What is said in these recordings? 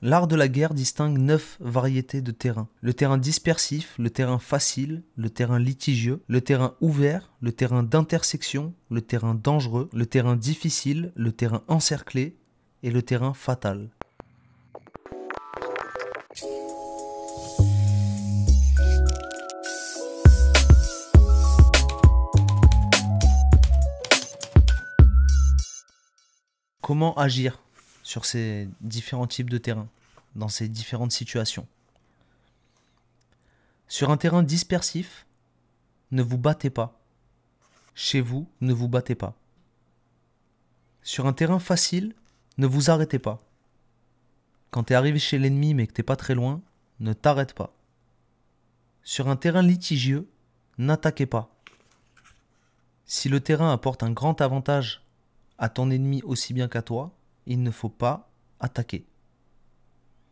L'art de la guerre distingue neuf variétés de terrains. Le terrain dispersif, le terrain facile, le terrain litigieux, le terrain ouvert, le terrain d'intersection, le terrain dangereux, le terrain difficile, le terrain encerclé et le terrain fatal. Comment agir sur ces différents types de terrains, dans ces différentes situations. Sur un terrain dispersif, ne vous battez pas. Chez vous, ne vous battez pas. Sur un terrain facile, ne vous arrêtez pas. Quand es arrivé chez l'ennemi mais que t'es pas très loin, ne t'arrête pas. Sur un terrain litigieux, n'attaquez pas. Si le terrain apporte un grand avantage à ton ennemi aussi bien qu'à toi, il ne faut pas attaquer.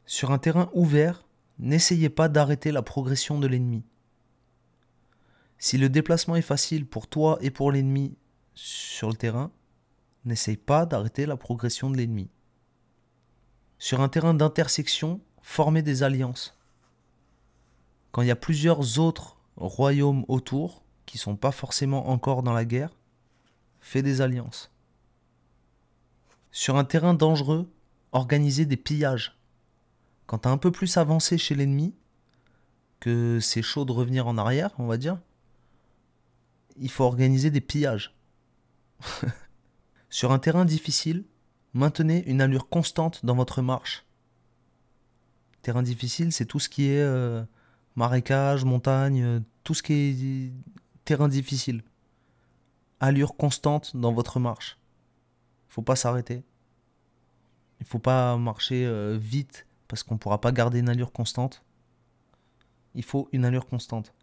Sur un terrain ouvert, n'essayez pas d'arrêter la progression de l'ennemi. Si le déplacement est facile pour toi et pour l'ennemi sur le terrain, n'essaye pas d'arrêter la progression de l'ennemi. Sur un terrain d'intersection, formez des alliances. Quand il y a plusieurs autres royaumes autour, qui ne sont pas forcément encore dans la guerre, fais des alliances. Sur un terrain dangereux, organisez des pillages. Quand as un peu plus avancé chez l'ennemi, que c'est chaud de revenir en arrière, on va dire, il faut organiser des pillages. Sur un terrain difficile, maintenez une allure constante dans votre marche. Terrain difficile, c'est tout ce qui est euh, marécage, montagne, euh, tout ce qui est terrain difficile. Allure constante dans votre marche faut pas s'arrêter. Il faut pas marcher euh, vite parce qu'on pourra pas garder une allure constante. Il faut une allure constante.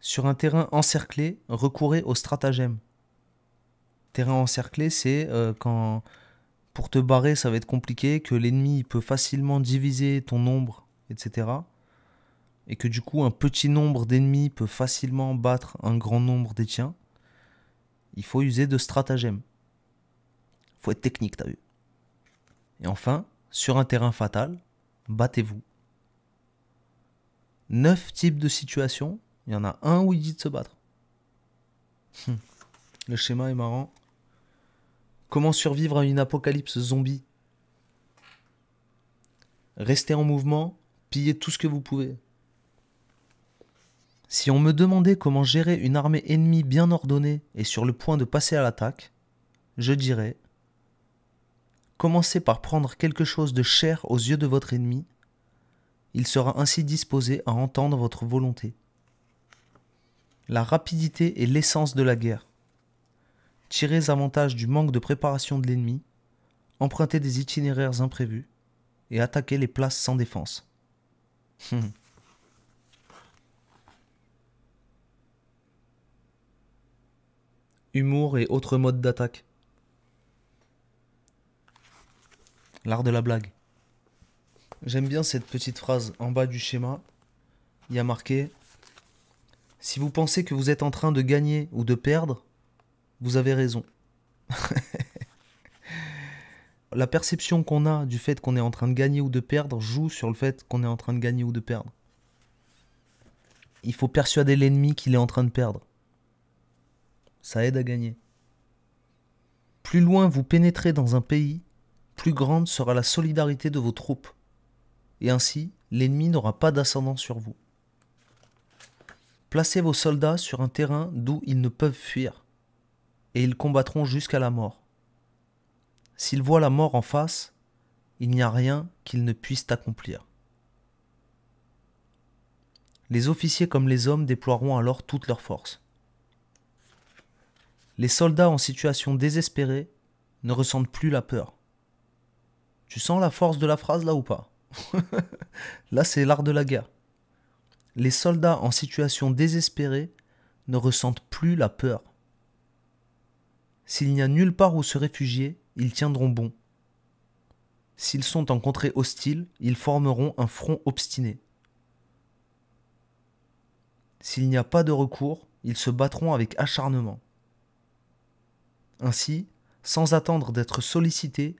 Sur un terrain encerclé, recourez au stratagème. Terrain encerclé, c'est euh, quand pour te barrer, ça va être compliqué, que l'ennemi peut facilement diviser ton nombre, etc. Et que du coup, un petit nombre d'ennemis peut facilement battre un grand nombre des tiens. Il faut user de stratagèmes. Faut être technique, t'as vu. Et enfin, sur un terrain fatal, battez-vous. Neuf types de situations, il y en a un où il dit de se battre. Hum. le schéma est marrant. Comment survivre à une apocalypse zombie Restez en mouvement, pillez tout ce que vous pouvez. Si on me demandait comment gérer une armée ennemie bien ordonnée et sur le point de passer à l'attaque, je dirais Commencez par prendre quelque chose de cher aux yeux de votre ennemi. Il sera ainsi disposé à entendre votre volonté. La rapidité est l'essence de la guerre. Tirez avantage du manque de préparation de l'ennemi, empruntez des itinéraires imprévus et attaquez les places sans défense. Hum. Humour et autres modes d'attaque. l'art de la blague. J'aime bien cette petite phrase en bas du schéma. Il y a marqué Si vous pensez que vous êtes en train de gagner ou de perdre, vous avez raison. la perception qu'on a du fait qu'on est en train de gagner ou de perdre joue sur le fait qu'on est en train de gagner ou de perdre. Il faut persuader l'ennemi qu'il est en train de perdre. Ça aide à gagner. Plus loin vous pénétrez dans un pays, plus grande sera la solidarité de vos troupes, et ainsi l'ennemi n'aura pas d'ascendant sur vous. Placez vos soldats sur un terrain d'où ils ne peuvent fuir, et ils combattront jusqu'à la mort. S'ils voient la mort en face, il n'y a rien qu'ils ne puissent accomplir. Les officiers comme les hommes déploieront alors toutes leurs forces. Les soldats en situation désespérée ne ressentent plus la peur. Tu sens la force de la phrase là ou pas Là, c'est l'art de la guerre. Les soldats en situation désespérée ne ressentent plus la peur. S'il n'y a nulle part où se réfugier, ils tiendront bon. S'ils sont en contrée hostile, ils formeront un front obstiné. S'il n'y a pas de recours, ils se battront avec acharnement. Ainsi, sans attendre d'être sollicités,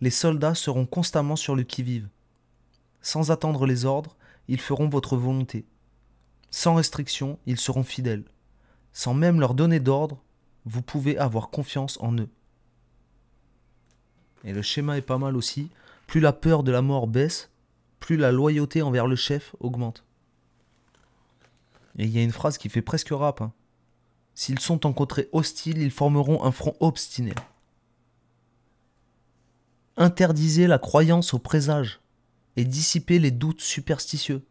les soldats seront constamment sur le qui-vive. Sans attendre les ordres, ils feront votre volonté. Sans restriction, ils seront fidèles. Sans même leur donner d'ordre, vous pouvez avoir confiance en eux. Et le schéma est pas mal aussi. Plus la peur de la mort baisse, plus la loyauté envers le chef augmente. Et il y a une phrase qui fait presque rap. Hein. S'ils sont en hostiles, ils formeront un front obstiné interdisez la croyance aux présages et dissipez les doutes superstitieux.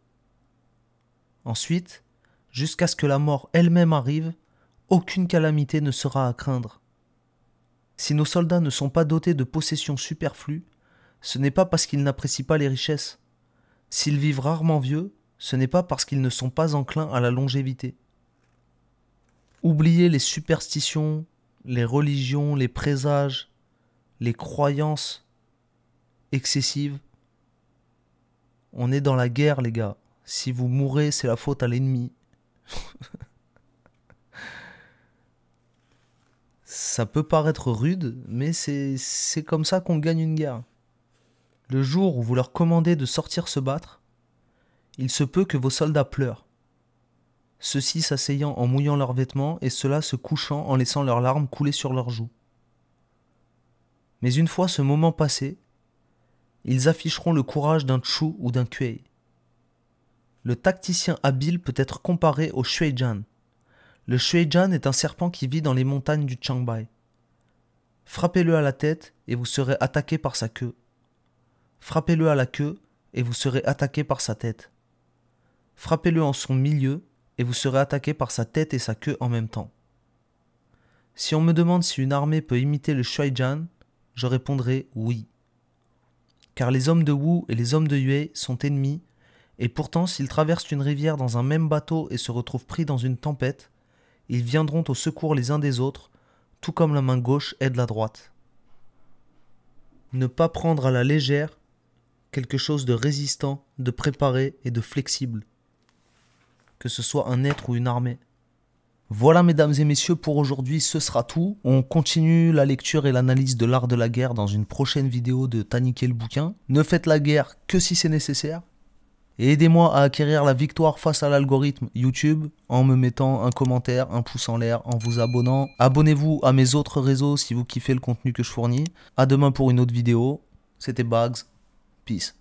Ensuite, jusqu'à ce que la mort elle-même arrive, aucune calamité ne sera à craindre. Si nos soldats ne sont pas dotés de possessions superflues, ce n'est pas parce qu'ils n'apprécient pas les richesses. S'ils vivent rarement vieux, ce n'est pas parce qu'ils ne sont pas enclins à la longévité. Oubliez les superstitions, les religions, les présages, les croyances excessive. On est dans la guerre, les gars. Si vous mourrez, c'est la faute à l'ennemi. ça peut paraître rude, mais c'est comme ça qu'on gagne une guerre. Le jour où vous leur commandez de sortir se battre, il se peut que vos soldats pleurent. Ceux-ci s'asseyant en mouillant leurs vêtements et ceux-là se couchant en laissant leurs larmes couler sur leurs joues. Mais une fois ce moment passé, ils afficheront le courage d'un Chu ou d'un Kuei. Le tacticien habile peut être comparé au Shuijan. Le Shuijan est un serpent qui vit dans les montagnes du Changbai. Frappez-le à la tête et vous serez attaqué par sa queue. Frappez-le à la queue et vous serez attaqué par sa tête. Frappez-le en son milieu et vous serez attaqué par sa tête et sa queue en même temps. Si on me demande si une armée peut imiter le Shuijan, je répondrai oui car les hommes de Wu et les hommes de Yue sont ennemis, et pourtant s'ils traversent une rivière dans un même bateau et se retrouvent pris dans une tempête, ils viendront au secours les uns des autres, tout comme la main gauche aide la droite. Ne pas prendre à la légère quelque chose de résistant, de préparé et de flexible, que ce soit un être ou une armée. Voilà mesdames et messieurs pour aujourd'hui ce sera tout. On continue la lecture et l'analyse de l'art de la guerre dans une prochaine vidéo de Taniquer le bouquin. Ne faites la guerre que si c'est nécessaire. Et aidez-moi à acquérir la victoire face à l'algorithme YouTube en me mettant un commentaire, un pouce en l'air, en vous abonnant. Abonnez-vous à mes autres réseaux si vous kiffez le contenu que je fournis. A demain pour une autre vidéo. C'était Bugs. Peace.